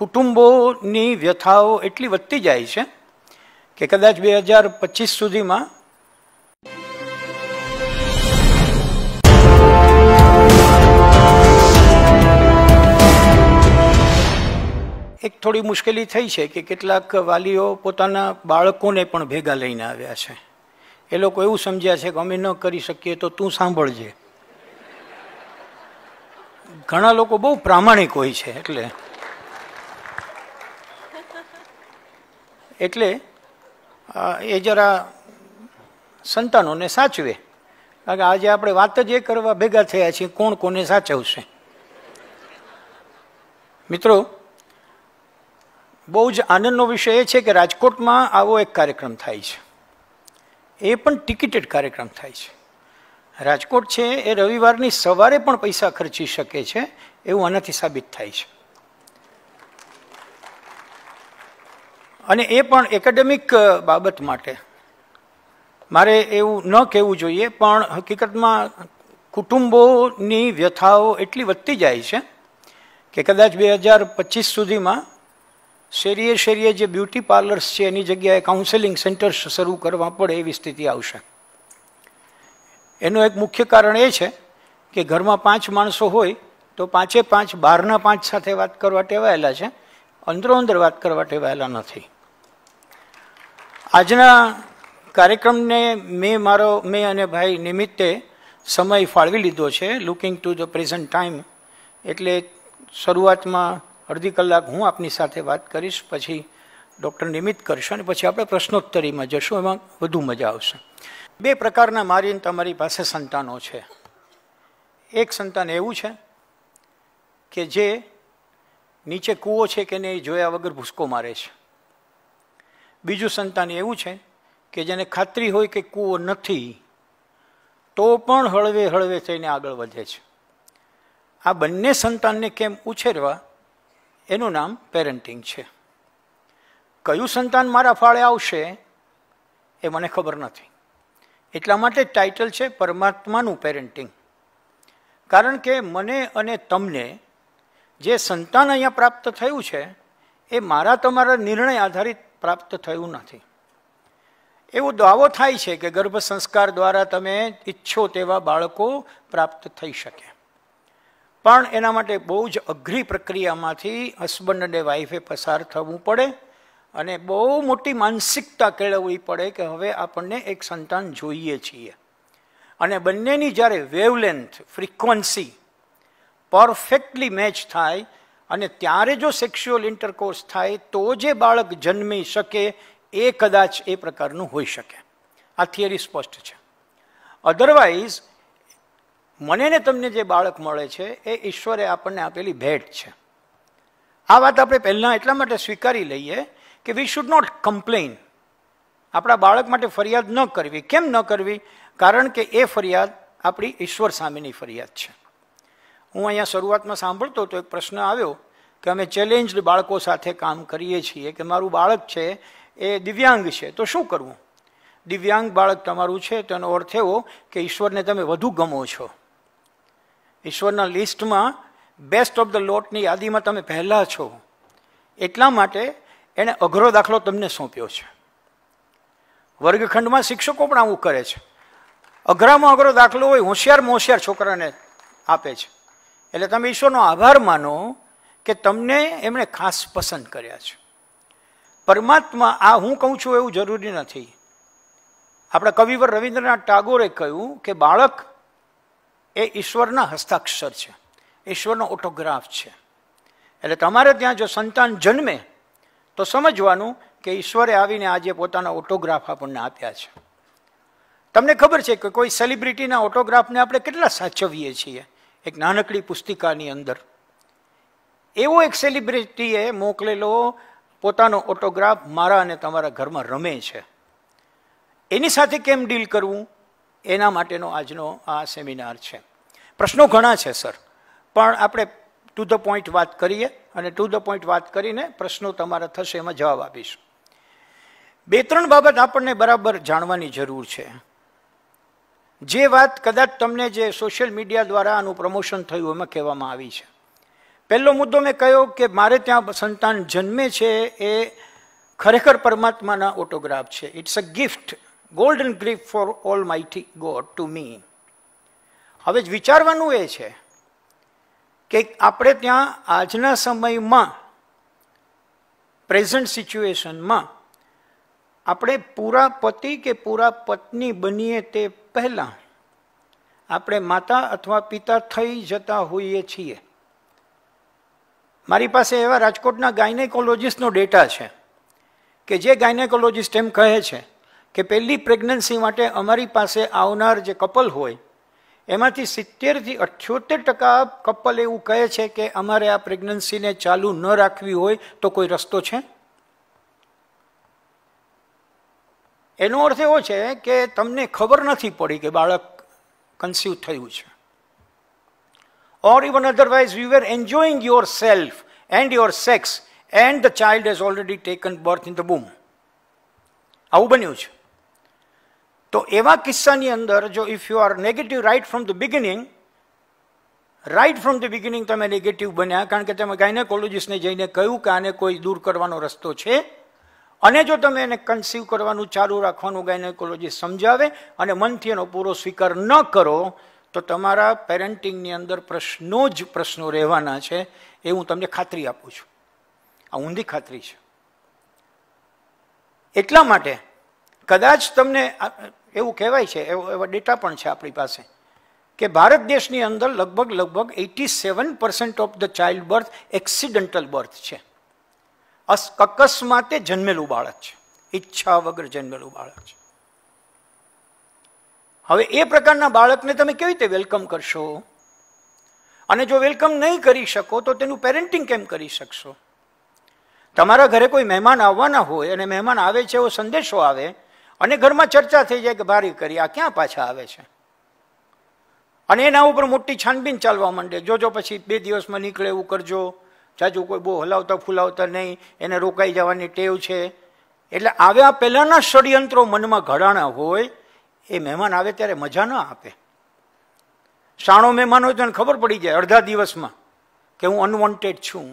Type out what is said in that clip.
કુટુંબોની વ્યથાઓ એટલી વધતી જાય છે કે કદાચ બે હજાર પચીસ સુધીમાં એક થોડી મુશ્કેલી થઈ છે કે કેટલાક વાલીઓ પોતાના બાળકોને પણ ભેગા લઈને આવ્યા છે એ લોકો એવું સમજ્યા છે કે અમે ન કરી શકીએ તો તું સાંભળજે ઘણા લોકો બહુ પ્રામાણિક હોય છે એટલે એટલે એ જરા સંતાનોને સાચવે કારણ કે આજે આપણે વાત જ એ કરવા ભેગા થયા છીએ કોણ કોને સાચવશે મિત્રો બહુ જ આનંદનો વિષય એ છે કે રાજકોટમાં આવો એક કાર્યક્રમ થાય છે એ પણ ટિકિટેડ કાર્યક્રમ થાય છે રાજકોટ છે એ રવિવારની સવારે પણ પૈસા ખર્ચી શકે છે એવું આનાથી સાબિત થાય છે અને એ પણ એકેડેમિક બાબત માટે મારે એવું ન કહેવું જોઈએ પણ હકીકતમાં કુટુંબોની વ્યથાઓ એટલી વધતી જાય છે કે કદાચ બે હજાર પચીસ સુધીમાં શેરીએ શેરીએ જે બ્યુટી પાર્લર્સ છે એની જગ્યાએ કાઉન્સેલિંગ સેન્ટર્સ શરૂ કરવા પડે એવી સ્થિતિ આવશે એનું એક મુખ્ય કારણ એ છે કે ઘરમાં પાંચ માણસો હોય તો પાંચે પાંચ બહારના પાંચ સાથે વાત કરવા ટેવાયેલા છે અંદરો અંદર વાત કરવા ટેવાયેલા નથી આજના કાર્યક્રમને મેં મારો મેં અને ભાઈ નિમિત્તે સમય ફાળવી લીધો છે looking to the present time એટલે શરૂઆતમાં અડધી કલાક હું આપની સાથે વાત કરીશ પછી ડૉક્ટર નિમિત્ત કરશે અને પછી આપણે પ્રશ્નોત્તરીમાં જશું એમાં વધુ મજા આવશે બે પ્રકારના મારી તમારી પાસે સંતાનો છે એક સંતાન એવું છે કે જે નીચે કૂવો છે કે નહીં જોયા વગર ભૂસકો મારે છે બીજું સંતાન એવું છે કે જેને ખાતરી હોય કે કૂવો નથી તો પણ હળવે હળવે થઈને આગળ વધે છે આ બંને સંતાનને કેમ ઉછેરવા એનું નામ પેરેન્ટિંગ છે કયું સંતાન મારા ફાળે આવશે એ મને ખબર નથી એટલા માટે ટાઇટલ છે પરમાત્માનું પેરેન્ટિંગ કારણ કે મને અને તમને જે સંતાન અહીંયા પ્રાપ્ત થયું છે એ મારા તમારા નિર્ણય આધારિત પ્રાપ્ત થયું નથી એવો દાવો થાય છે કે ગર્ભ સંસ્કાર દ્વારા તમે ઈચ્છો તેવા બાળકો પ્રાપ્ત થઈ શકે પણ એના માટે બહુ જ અઘરી પ્રક્રિયામાંથી હસબન્ડ અને વાઈફે પસાર થવું પડે અને બહુ મોટી માનસિકતા કેળવવી પડે કે હવે આપણને એક સંતાન જોઈએ છીએ અને બંનેની જ્યારે વેવલેન્થ ફ્રિક્વન્સી પરફેક્ટલી મેચ થાય અને ત્યારે જો સેક્સ્યુઅલ ઇન્ટરકોર્સ થાય તો જે બાળક જન્મી શકે એ કદાચ એ પ્રકારનું હોઈ શકે આ થિયરી સ્પષ્ટ છે અધરવાઇઝ મને ને તમને જે બાળક મળે છે એ ઈશ્વરે આપણને આપેલી ભેટ છે આ વાત આપણે પહેલાં એટલા માટે સ્વીકારી લઈએ કે વી શુડ નોટ કમ્પ્લેઇન આપણા બાળક માટે ફરિયાદ ન કરવી કેમ ન કરવી કારણ કે એ ફરિયાદ આપણી ઈશ્વર સામેની ફરિયાદ છે હું અહીંયા શરૂઆતમાં સાંભળતો હતો એક પ્રશ્ન આવ્યો કે અમે ચેલેન્જડ બાળકો સાથે કામ કરીએ છીએ કે મારું બાળક છે એ દિવ્યાંગ છે તો શું કરવું દિવ્યાંગ બાળક તમારું છે તેનો અર્થ એવો કે ઈશ્વરને તમે વધુ ગમો છો ઈશ્વરના લિસ્ટમાં બેસ્ટ ઓફ ધ લોટની યાદીમાં તમે પહેલાં છો એટલા માટે એણે અઘરો દાખલો તમને સોંપ્યો છે વર્ગખંડમાં શિક્ષકો પણ આવું કરે છે અઘરામાં અઘરો દાખલો હોય હોશિયારમાં હોશિયાર છોકરાને આપે છે એટલે તમે ઈશ્વરનો આભાર માનો કે તમને એમણે ખાસ પસંદ કર્યા છે પરમાત્મા આ હું કહું છું એવું જરૂરી નથી આપણા કવિવર રવિન્દ્રનાથ ટાગોરે કહ્યું કે બાળક એ ઈશ્વરના હસ્તાક્ષર છે ઈશ્વરનો ઓટોગ્રાફ છે એટલે તમારે ત્યાં જો સંતાન જન્મે તો સમજવાનું કે ઈશ્વરે આવીને આજે પોતાના ઓટોગ્રાફ આપણને આપ્યા છે તમને ખબર છે કે કોઈ સેલિબ્રિટીના ઓટોગ્રાફને આપણે કેટલા સાચવીએ છીએ એક નાનકડી પુસ્તિકાની અંદર એવો એક સેલિબ્રિટીએ મોકલેલો પોતાનો ઓટોગ્રાફ મારા અને તમારા ઘરમાં રમે છે એની સાથે કેમ ડીલ કરવું એના માટેનો આજનો આ સેમિનાર છે પ્રશ્નો ઘણા છે સર પણ આપણે ટુ ધ પોઈન્ટ વાત કરીએ અને ટુ ધ પોઈન્ટ વાત કરીને પ્રશ્નો તમારા થશે એમાં જવાબ આપીશું બે ત્રણ બાબત આપણને બરાબર જાણવાની જરૂર છે જે વાત કદાચ તમને જે સોશિયલ મીડિયા દ્વારા આનું પ્રમોશન થયું એમાં કહેવામાં આવી છે પહેલો મુદ્દો મેં કહ્યો કે મારે ત્યાં સંતાન જન્મે છે એ ખરેખર પરમાત્માના ઓટોગ્રાફ છે it's a gift golden grief for almighty God to me હવે વિચારવાનું એ છે કે આપણે ત્યાં આજના સમયમાં પ્રેઝન્ટ સિચ્યુએશનમાં આપણે પૂરા પતિ કે પૂરા પત્ની બનીએ તે પહેલાં આપણે માતા અથવા પિતા થઈ જતા હોઈએ છીએ મારી પાસે એવા રાજકોટના ગાયનેકોલોજિસ્ટનો ડેટા છે કે જે ગાયનેકોલોજીસ્ટ એમ કહે છે કે પહેલી પ્રેગ્નન્સી માટે અમારી પાસે આવનાર જે કપલ હોય એમાંથી સિત્તેરથી અઠ્યોતેર ટકા કપલ એવું કહે છે કે અમારે આ પ્રેગ્નન્સીને ચાલુ ન રાખવી હોય તો કોઈ રસ્તો છે એનો અર્થ એવો છે કે તમને ખબર નથી પડી કે બાળક કન્સ્યુ થયું છે or even otherwise otherwise were were yourself and your sex and the child has already taken birth in the બૂમ આવું બન્યું છે તો એવા કિસ્સાની અંદર જો if you are negative right from the beginning right from the beginning તમે નેગેટિવ બન્યા કારણ કે તમે ગાયનેકોલોજીસ્ટને જઈને કહ્યું કે આને કોઈ દૂર કરવાનો રસ્તો છે અને જો તમે એને કન્સીવ કરવાનું ચાલુ રાખવાનું ગાયનેકોલોજી સમજાવે અને મનથી એનો પૂરો સ્વીકાર ન કરો તો તમારા પેરેન્ટિંગની અંદર પ્રશ્નો જ પ્રશ્નો રહેવાના છે એ હું તમને ખાતરી આપું છું આ ઊંધી ખાતરી છે એટલા માટે કદાચ તમને એવું કહેવાય છે એવો એવા ડેટા પણ છે આપણી પાસે કે ભારત દેશની અંદર લગભગ લગભગ eighty seven percent of the child birth accidental birth છે અકસ્માતે જન્મેલું બાળક છે ઈચ્છા વગર જન્મેલું બાળક છે હવે એ પ્રકારના બાળકને તમે કેવી રીતે વેલકમ કરશો અને જો વેલકમ નહીં કરી શકો તો તેનું પેરેન્ટિંગ કેમ કરી શકશો તમારા ઘરે કોઈ મહેમાન આવવાના હોય અને મહેમાન આવે છે એવો સંદેશો આવે અને ઘરમાં ચર્ચા થઈ જાય કે ભારી કરી આ ક્યાં પાછા આવે છે અને એના ઉપર મોટી છાનબીન ચાલવા માંડે જોજો પછી બે દિવસમાં નીકળે એવું કરજો જાજુ કોઈ બહુ હલાવતા ફૂલાવતા નહીં એને રોકાઈ જવાની ટેવ છે એટલે આવ્યા પહેલાંના ષડયંત્રો મનમાં ઘડાણા હોય એ મહેમાન આવે ત્યારે મજા ન આપે સાણો મહેમાન હોય તો ખબર પડી જાય અડધા દિવસમાં કે હું અનવોન્ટેડ છું